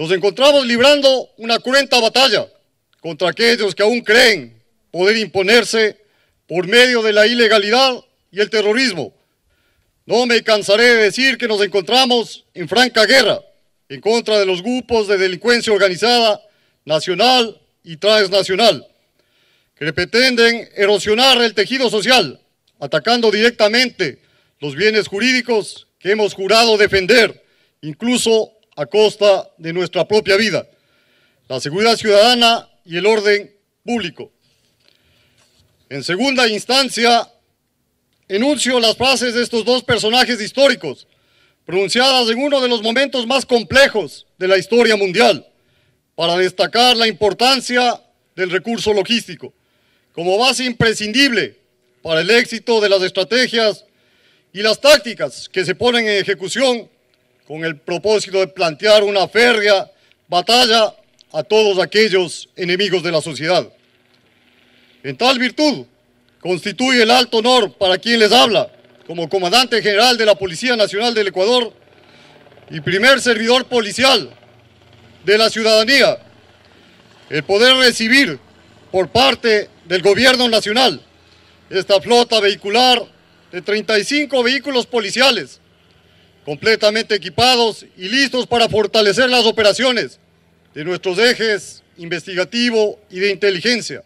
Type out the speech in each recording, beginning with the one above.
Nos encontramos librando una cruenta batalla contra aquellos que aún creen poder imponerse por medio de la ilegalidad y el terrorismo. No me cansaré de decir que nos encontramos en franca guerra en contra de los grupos de delincuencia organizada nacional y transnacional, que pretenden erosionar el tejido social, atacando directamente los bienes jurídicos que hemos jurado defender, incluso a costa de nuestra propia vida, la seguridad ciudadana y el orden público. En segunda instancia, enuncio las frases de estos dos personajes históricos, pronunciadas en uno de los momentos más complejos de la historia mundial, para destacar la importancia del recurso logístico como base imprescindible para el éxito de las estrategias y las tácticas que se ponen en ejecución con el propósito de plantear una férrea batalla a todos aquellos enemigos de la sociedad. En tal virtud, constituye el alto honor para quien les habla, como comandante general de la Policía Nacional del Ecuador y primer servidor policial de la ciudadanía, el poder recibir por parte del Gobierno Nacional esta flota vehicular de 35 vehículos policiales completamente equipados y listos para fortalecer las operaciones de nuestros ejes investigativo y de inteligencia.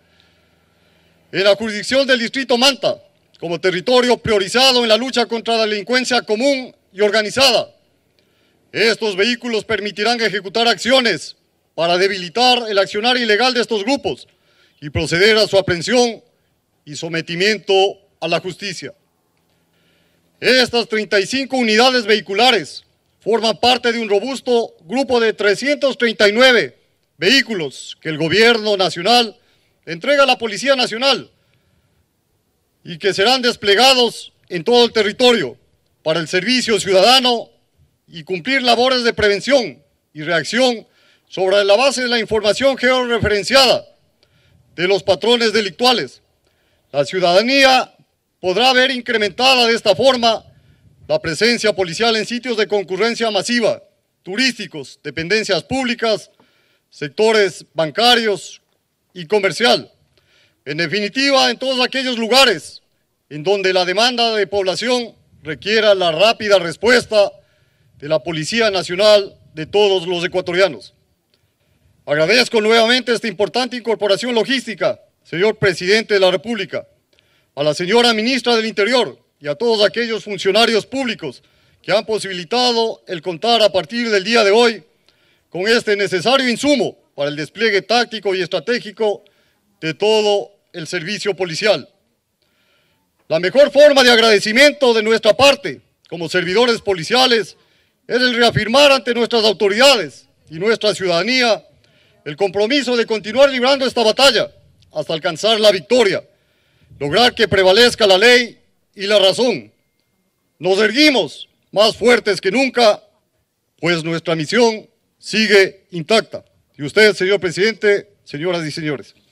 En la jurisdicción del Distrito Manta, como territorio priorizado en la lucha contra la delincuencia común y organizada, estos vehículos permitirán ejecutar acciones para debilitar el accionar ilegal de estos grupos y proceder a su aprehensión y sometimiento a la justicia. Estas 35 unidades vehiculares forman parte de un robusto grupo de 339 vehículos que el gobierno nacional entrega a la Policía Nacional y que serán desplegados en todo el territorio para el servicio ciudadano y cumplir labores de prevención y reacción sobre la base de la información georreferenciada de los patrones delictuales. La ciudadanía podrá ver incrementada de esta forma la presencia policial en sitios de concurrencia masiva, turísticos, dependencias públicas, sectores bancarios y comercial. En definitiva, en todos aquellos lugares en donde la demanda de población requiera la rápida respuesta de la Policía Nacional de todos los ecuatorianos. Agradezco nuevamente esta importante incorporación logística, señor Presidente de la República a la señora ministra del Interior y a todos aquellos funcionarios públicos que han posibilitado el contar a partir del día de hoy con este necesario insumo para el despliegue táctico y estratégico de todo el servicio policial. La mejor forma de agradecimiento de nuestra parte como servidores policiales es el reafirmar ante nuestras autoridades y nuestra ciudadanía el compromiso de continuar librando esta batalla hasta alcanzar la victoria lograr que prevalezca la ley y la razón. Nos erguimos más fuertes que nunca, pues nuestra misión sigue intacta. Y usted, señor presidente, señoras y señores.